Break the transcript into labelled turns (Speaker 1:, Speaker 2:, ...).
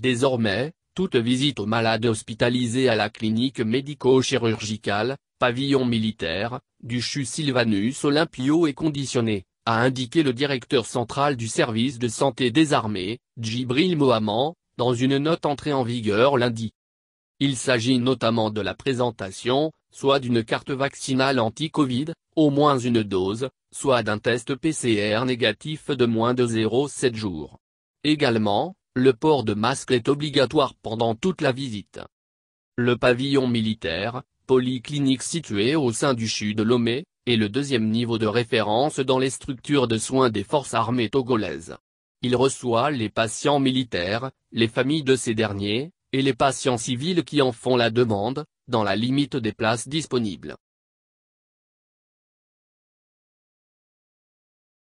Speaker 1: Désormais, toute visite aux malades hospitalisés à la clinique médico-chirurgicale, pavillon militaire, du CHU Sylvanus Olympio est conditionnée, a indiqué le directeur central du service de santé des armées, Djibril Mohamed, dans une note entrée en vigueur lundi. Il s'agit notamment de la présentation, soit d'une carte vaccinale anti-Covid, au moins une dose, soit d'un test PCR négatif de moins de 0,7 jours. Également, le port de masque est obligatoire pendant toute la visite. Le pavillon militaire, polyclinique situé au sein du CHU de Lomé, est le deuxième niveau de référence dans les structures de soins des forces armées togolaises. Il reçoit les patients militaires, les familles de ces derniers, et les patients civils qui en font la demande, dans la limite des places
Speaker 2: disponibles.